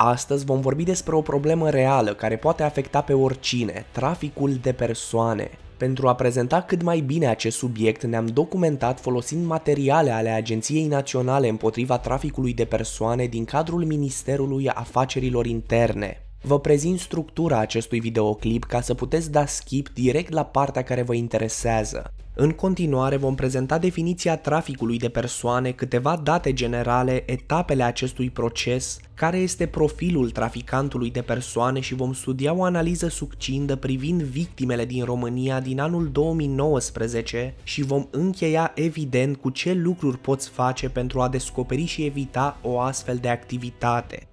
Astăzi vom vorbi despre o problemă reală care poate afecta pe oricine, traficul de persoane. Pentru a prezenta cât mai bine acest subiect, ne-am documentat folosind materiale ale Agenției Naționale împotriva traficului de persoane din cadrul Ministerului Afacerilor Interne. Vă prezint structura acestui videoclip ca să puteți da skip direct la partea care vă interesează. În continuare vom prezenta definiția traficului de persoane, câteva date generale, etapele acestui proces, care este profilul traficantului de persoane și vom studia o analiză succintă privind victimele din România din anul 2019 și vom încheia evident cu ce lucruri poți face pentru a descoperi și evita o astfel de activitate.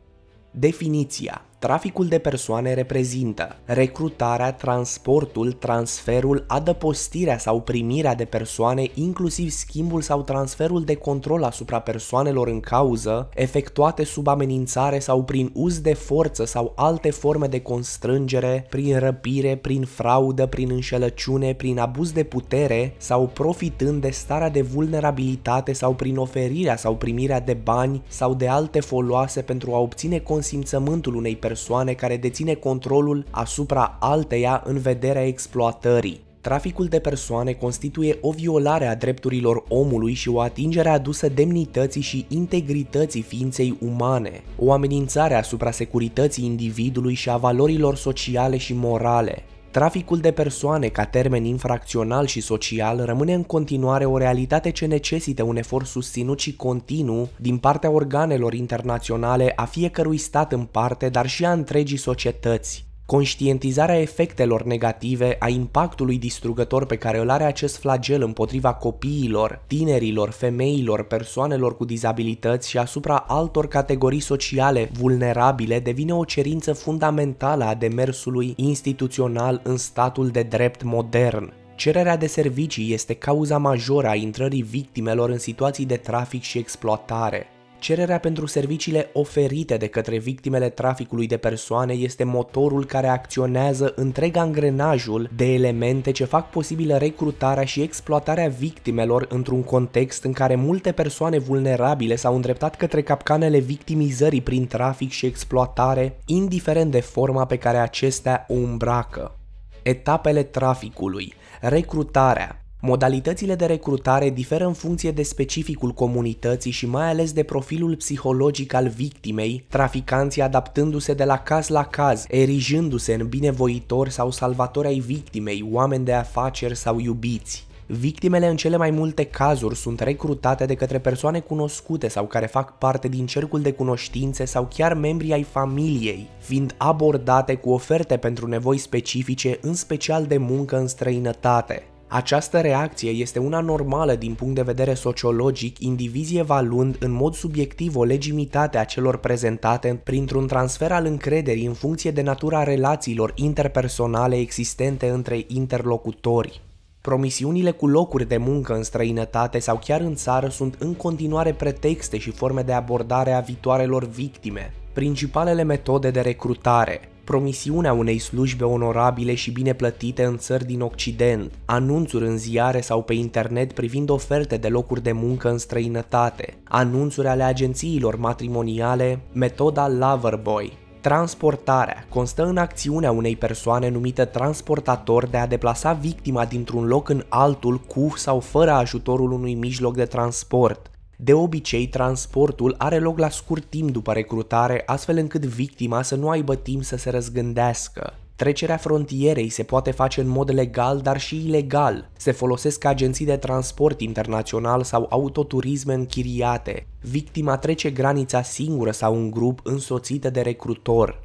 Definiția Traficul de persoane reprezintă recrutarea, transportul, transferul, adăpostirea sau primirea de persoane, inclusiv schimbul sau transferul de control asupra persoanelor în cauză, efectuate sub amenințare sau prin uz de forță sau alte forme de constrângere, prin răpire, prin fraudă, prin înșelăciune, prin abuz de putere sau profitând de starea de vulnerabilitate sau prin oferirea sau primirea de bani sau de alte foloase pentru a obține consimțământul unei persoane persoane care deține controlul asupra alteia în vederea exploatării. Traficul de persoane constituie o violare a drepturilor omului și o atingere adusă demnității și integrității ființei umane, o amenințare asupra securității individului și a valorilor sociale și morale. Traficul de persoane ca termen infracțional și social rămâne în continuare o realitate ce necesită un efort susținut și continuu din partea organelor internaționale a fiecărui stat în parte, dar și a întregii societăți. Conștientizarea efectelor negative a impactului distrugător pe care îl are acest flagel împotriva copiilor, tinerilor, femeilor, persoanelor cu dizabilități și asupra altor categorii sociale vulnerabile devine o cerință fundamentală a demersului instituțional în statul de drept modern. Cererea de servicii este cauza majoră a intrării victimelor în situații de trafic și exploatare. Cererea pentru serviciile oferite de către victimele traficului de persoane este motorul care acționează întreg angrenajul de elemente ce fac posibilă recrutarea și exploatarea victimelor într-un context în care multe persoane vulnerabile s-au îndreptat către capcanele victimizării prin trafic și exploatare, indiferent de forma pe care acestea o îmbracă etapele traficului, recrutarea, Modalitățile de recrutare diferă în funcție de specificul comunității și mai ales de profilul psihologic al victimei, traficanții adaptându-se de la caz la caz, erijându-se în binevoitori sau salvatori ai victimei, oameni de afaceri sau iubiți. Victimele în cele mai multe cazuri sunt recrutate de către persoane cunoscute sau care fac parte din cercul de cunoștințe sau chiar membrii ai familiei, fiind abordate cu oferte pentru nevoi specifice, în special de muncă în străinătate. Această reacție este una normală din punct de vedere sociologic, indivizie valând în mod subiectiv o legitimitate a celor prezentate printr-un transfer al încrederii în funcție de natura relațiilor interpersonale existente între interlocutori. Promisiunile cu locuri de muncă în străinătate sau chiar în țară sunt în continuare pretexte și forme de abordare a viitoarelor victime. Principalele metode de recrutare promisiunea unei slujbe onorabile și bine plătite în țări din Occident, anunțuri în ziare sau pe internet privind oferte de locuri de muncă în străinătate, anunțuri ale agențiilor matrimoniale, metoda Loverboy, Transportarea constă în acțiunea unei persoane numită transportator de a deplasa victima dintr-un loc în altul cu sau fără ajutorul unui mijloc de transport. De obicei, transportul are loc la scurt timp după recrutare, astfel încât victima să nu aibă timp să se răzgândească. Trecerea frontierei se poate face în mod legal, dar și ilegal. Se folosesc agenții de transport internațional sau autoturisme închiriate. Victima trece granița singură sau în grup însoțită de recrutor.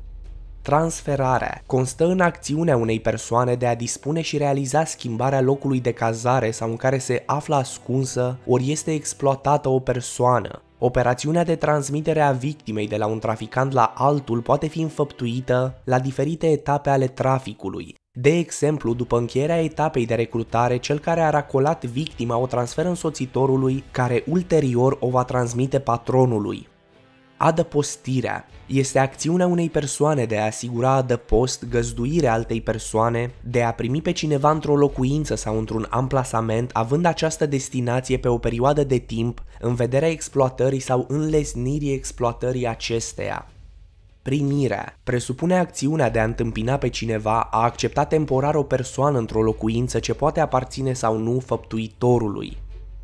Transferarea constă în acțiunea unei persoane de a dispune și realiza schimbarea locului de cazare sau în care se află ascunsă ori este exploatată o persoană. Operațiunea de transmitere a victimei de la un traficant la altul poate fi înfăptuită la diferite etape ale traficului. De exemplu, după încheierea etapei de recrutare, cel care a racolat victima o transferă însoțitorului, care ulterior o va transmite patronului. Adăpostirea este acțiunea unei persoane de a asigura adăpost găzduirea altei persoane, de a primi pe cineva într-o locuință sau într-un amplasament, având această destinație pe o perioadă de timp, în vederea exploatării sau înlesnirii exploatării acesteia. Primirea presupune acțiunea de a întâmpina pe cineva, a accepta temporar o persoană într-o locuință ce poate aparține sau nu făptuitorului.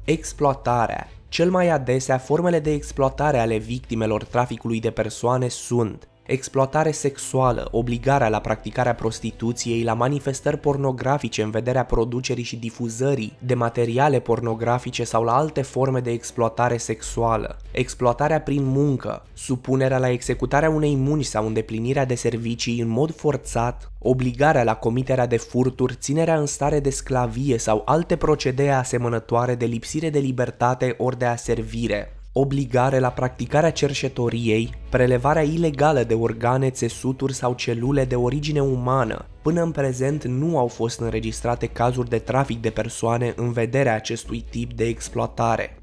Exploatarea cel mai adesea, formele de exploatare ale victimelor traficului de persoane sunt exploatare sexuală, obligarea la practicarea prostituției, la manifestări pornografice în vederea producerii și difuzării de materiale pornografice sau la alte forme de exploatare sexuală, exploatarea prin muncă, supunerea la executarea unei munci sau îndeplinirea de servicii în mod forțat, obligarea la comiterea de furturi, ținerea în stare de sclavie sau alte procedee asemănătoare de lipsire de libertate ori de aservire, obligare la practicarea cerșetoriei, prelevarea ilegală de organe, țesuturi sau celule de origine umană. Până în prezent nu au fost înregistrate cazuri de trafic de persoane în vederea acestui tip de exploatare.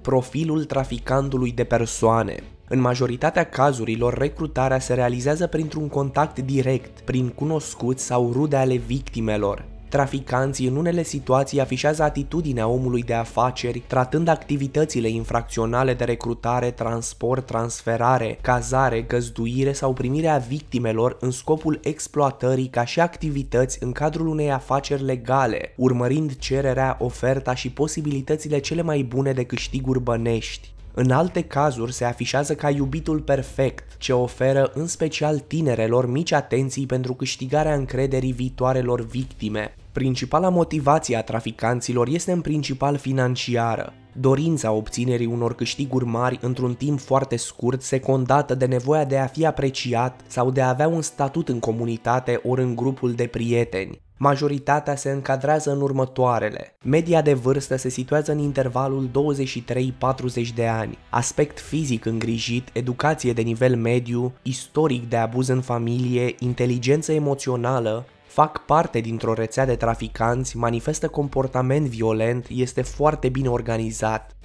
Profilul traficantului de persoane în majoritatea cazurilor, recrutarea se realizează printr-un contact direct, prin cunoscuți sau rude ale victimelor. Traficanții în unele situații afișează atitudinea omului de afaceri, tratând activitățile infracționale de recrutare, transport, transferare, cazare, găzduire sau primirea victimelor în scopul exploatării ca și activități în cadrul unei afaceri legale, urmărind cererea, oferta și posibilitățile cele mai bune de câștiguri bănești. În alte cazuri se afișează ca iubitul perfect, ce oferă în special tinerelor mici atenții pentru câștigarea încrederii viitoarelor victime. Principala motivație a traficanților este în principal financiară. Dorința obținerii unor câștiguri mari într-un timp foarte scurt, secundată de nevoia de a fi apreciat sau de a avea un statut în comunitate ori în grupul de prieteni. Majoritatea se încadrează în următoarele. Media de vârstă se situează în intervalul 23-40 de ani, aspect fizic îngrijit, educație de nivel mediu, istoric de abuz în familie, inteligență emoțională, fac parte dintr-o rețea de traficanți, manifestă comportament violent, este foarte bine organizat.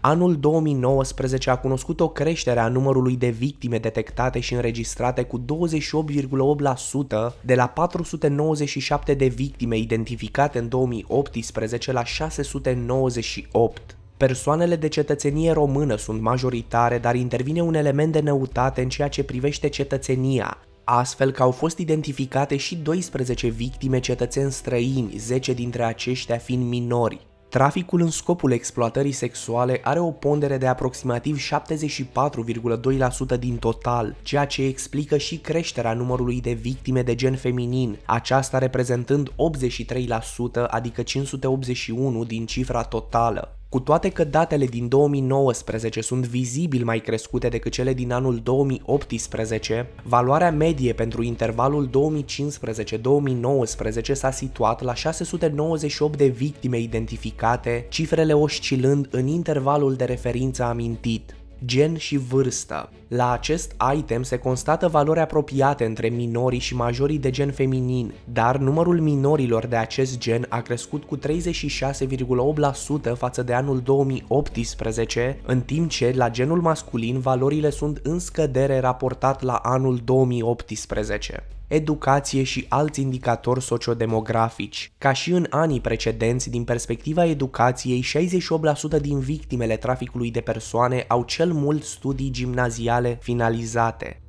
Anul 2019 a cunoscut o creștere a numărului de victime detectate și înregistrate cu 28,8% de la 497 de victime identificate în 2018 la 698. Persoanele de cetățenie română sunt majoritare, dar intervine un element de neutate în ceea ce privește cetățenia astfel că au fost identificate și 12 victime cetățeni străini, 10 dintre aceștia fiind minori. Traficul în scopul exploatării sexuale are o pondere de aproximativ 74,2% din total, ceea ce explică și creșterea numărului de victime de gen feminin, aceasta reprezentând 83%, adică 581 din cifra totală. Cu toate că datele din 2019 sunt vizibil mai crescute decât cele din anul 2018, valoarea medie pentru intervalul 2015-2019 s-a situat la 698 de victime identificate, cifrele oscilând în intervalul de referință amintit gen și vârstă. La acest item se constată valori apropiate între minorii și majorii de gen feminin, dar numărul minorilor de acest gen a crescut cu 36,8% față de anul 2018, în timp ce la genul masculin valorile sunt în scădere raportat la anul 2018 educație și alți indicatori sociodemografici. Ca și în anii precedenți, din perspectiva educației, 68% din victimele traficului de persoane au cel mult studii gimnaziale finalizate.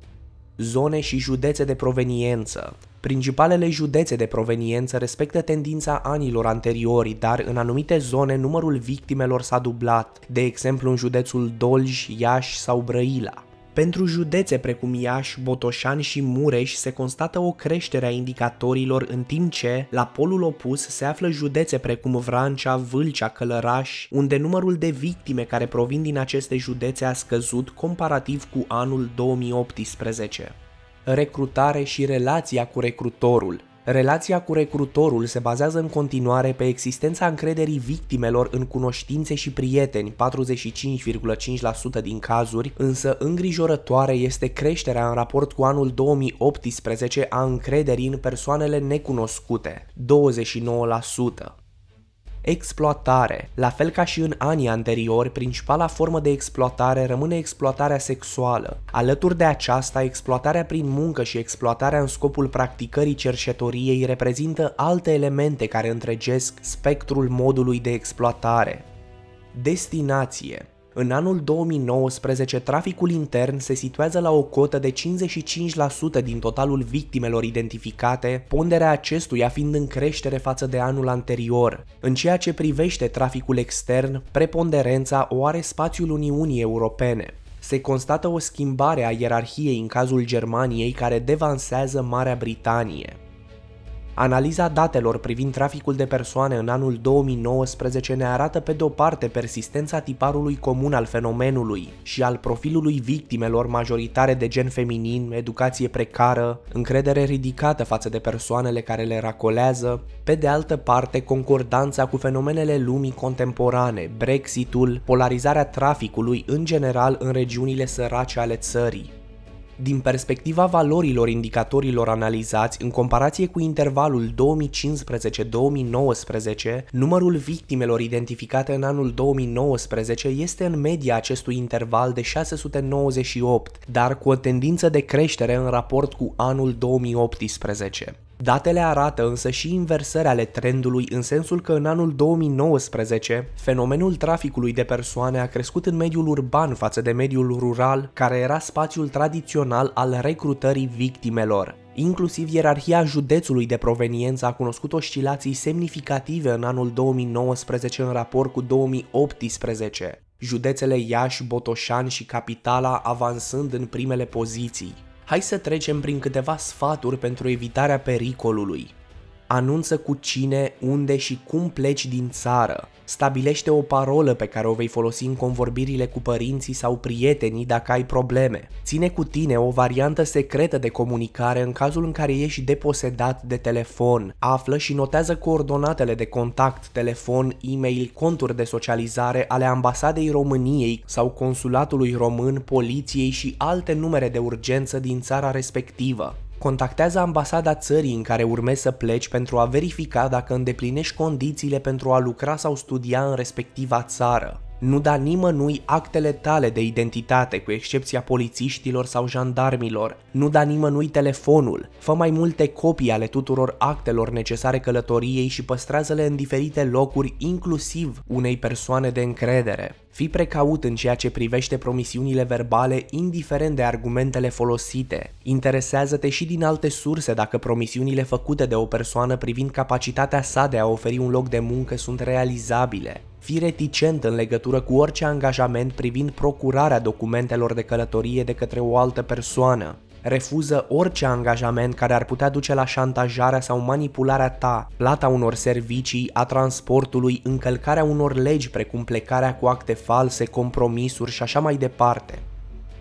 Zone și județe de proveniență Principalele județe de proveniență respectă tendința anilor anteriori, dar în anumite zone numărul victimelor s-a dublat, de exemplu în județul Dolj, Iași sau Brăila. Pentru județe precum Iași, Botoșani și Mureș se constată o creștere a indicatorilor în timp ce, la polul opus, se află județe precum Vrancea, Vâlcea, Călăraș, unde numărul de victime care provin din aceste județe a scăzut comparativ cu anul 2018. Recrutare și relația cu recrutorul Relația cu recrutorul se bazează în continuare pe existența încrederii victimelor în cunoștințe și prieteni, 45,5% din cazuri, însă îngrijorătoare este creșterea în raport cu anul 2018 a încrederii în persoanele necunoscute, 29%. Exploatare. La fel ca și în anii anteriori, principala formă de exploatare rămâne exploatarea sexuală. Alături de aceasta, exploatarea prin muncă și exploatarea în scopul practicării cerșetoriei reprezintă alte elemente care întregesc spectrul modului de exploatare. Destinație în anul 2019, traficul intern se situează la o cotă de 55% din totalul victimelor identificate, ponderea acestuia fiind în creștere față de anul anterior. În ceea ce privește traficul extern, preponderența o are spațiul Uniunii Europene. Se constată o schimbare a ierarhiei în cazul Germaniei care devansează Marea Britanie. Analiza datelor privind traficul de persoane în anul 2019 ne arată pe de o parte persistența tiparului comun al fenomenului și al profilului victimelor majoritare de gen feminin, educație precară, încredere ridicată față de persoanele care le racolează, pe de altă parte concordanța cu fenomenele lumii contemporane, Brexitul, polarizarea traficului în general în regiunile sărace ale țării, din perspectiva valorilor indicatorilor analizați în comparație cu intervalul 2015-2019, numărul victimelor identificate în anul 2019 este în media acestui interval de 698, dar cu o tendință de creștere în raport cu anul 2018. Datele arată însă și inversări ale trendului în sensul că în anul 2019 fenomenul traficului de persoane a crescut în mediul urban față de mediul rural, care era spațiul tradițional al recrutării victimelor. Inclusiv ierarhia județului de proveniență a cunoscut oscilații semnificative în anul 2019 în raport cu 2018, județele Iași, Botoșan și Capitala avansând în primele poziții hai să trecem prin câteva sfaturi pentru evitarea pericolului anunță cu cine, unde și cum pleci din țară. Stabilește o parolă pe care o vei folosi în convorbirile cu părinții sau prietenii dacă ai probleme. Ține cu tine o variantă secretă de comunicare în cazul în care ești deposedat de telefon. Află și notează coordonatele de contact, telefon, e-mail, conturi de socializare ale ambasadei României sau consulatului român, poliției și alte numere de urgență din țara respectivă contactează ambasada țării în care urmezi să pleci pentru a verifica dacă îndeplinești condițiile pentru a lucra sau studia în respectiva țară. Nu da nimănui actele tale de identitate, cu excepția polițiștilor sau jandarmilor. Nu da nimănui telefonul. Fă mai multe copii ale tuturor actelor necesare călătoriei și păstrează-le în diferite locuri, inclusiv unei persoane de încredere. Fii precaut în ceea ce privește promisiunile verbale, indiferent de argumentele folosite. Interesează-te și din alte surse dacă promisiunile făcute de o persoană privind capacitatea sa de a oferi un loc de muncă sunt realizabile. Fii reticent în legătură cu orice angajament privind procurarea documentelor de călătorie de către o altă persoană refuză orice angajament care ar putea duce la șantajarea sau manipularea ta, plata unor servicii, a transportului, încălcarea unor legi precum plecarea cu acte false, compromisuri și așa mai departe.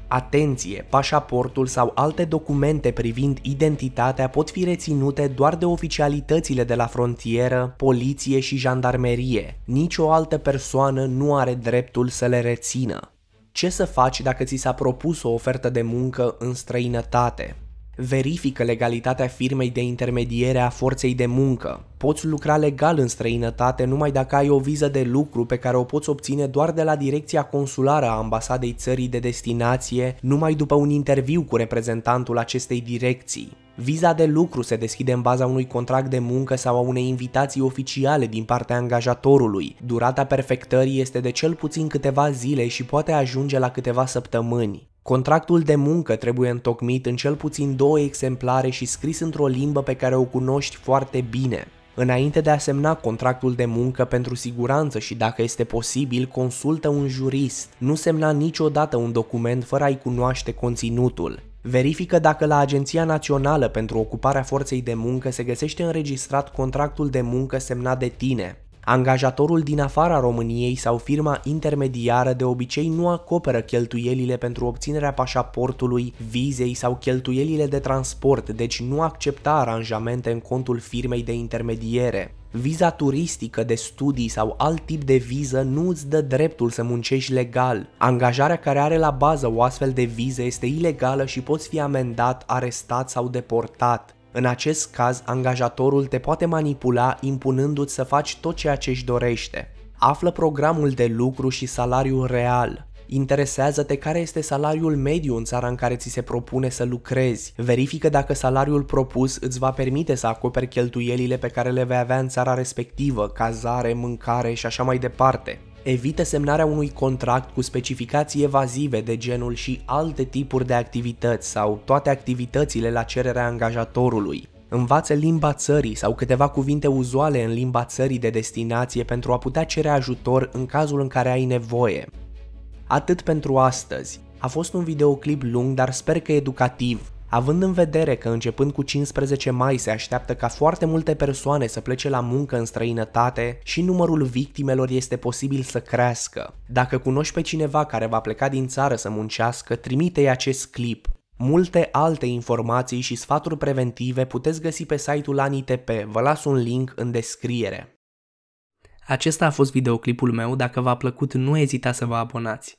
Atenție, pașaportul sau alte documente privind identitatea pot fi reținute doar de oficialitățile de la frontieră, poliție și jandarmerie. Nicio altă persoană nu are dreptul să le rețină. Ce să faci dacă ți s-a propus o ofertă de muncă în străinătate? Verifică legalitatea firmei de intermediere a forței de muncă. Poți lucra legal în străinătate numai dacă ai o viză de lucru pe care o poți obține doar de la direcția consulară a ambasadei țării de destinație, numai după un interviu cu reprezentantul acestei direcții. Viza de lucru se deschide în baza unui contract de muncă sau a unei invitații oficiale din partea angajatorului. Durata perfectării este de cel puțin câteva zile și poate ajunge la câteva săptămâni. Contractul de muncă trebuie întocmit în cel puțin două exemplare și scris într-o limbă pe care o cunoști foarte bine. Înainte de a semna contractul de muncă pentru siguranță și dacă este posibil, consultă un jurist. Nu semna niciodată un document fără a-i cunoaște conținutul. Verifică dacă la Agenția Națională pentru Ocuparea Forței de Muncă se găsește înregistrat contractul de muncă semnat de tine. Angajatorul din afara României sau firma intermediară de obicei nu acoperă cheltuielile pentru obținerea pașaportului, vizei sau cheltuielile de transport, deci nu accepta aranjamente în contul firmei de intermediere. Viza turistică de studii sau alt tip de viză nu îți dă dreptul să muncești legal. Angajarea care are la bază o astfel de viză este ilegală și poți fi amendat, arestat sau deportat. În acest caz, angajatorul te poate manipula impunându-ți să faci tot ceea ce își dorește. Află programul de lucru și salariul real. Interesează-te care este salariul mediu în țara în care ți se propune să lucrezi. Verifică dacă salariul propus îți va permite să acoperi cheltuielile pe care le vei avea în țara respectivă, cazare, mâncare și așa mai departe. Evită semnarea unui contract cu specificații evazive de genul și alte tipuri de activități sau toate activitățile la cererea angajatorului. Învață limba țării sau câteva cuvinte uzuale în limba țării de destinație pentru a putea cere ajutor în cazul în care ai nevoie. Atât pentru astăzi. A fost un videoclip lung, dar sper că educativ, Având în vedere că începând cu 15 mai se așteaptă ca foarte multe persoane să plece la muncă în străinătate și numărul victimelor este posibil să crească. Dacă cunoști pe cineva care va pleca din țară să muncească, trimite-i acest clip. Multe alte informații și sfaturi preventive puteți găsi pe site-ul ANITP, vă las un link în descriere. Acesta a fost videoclipul meu, dacă v-a plăcut nu ezita să vă abonați.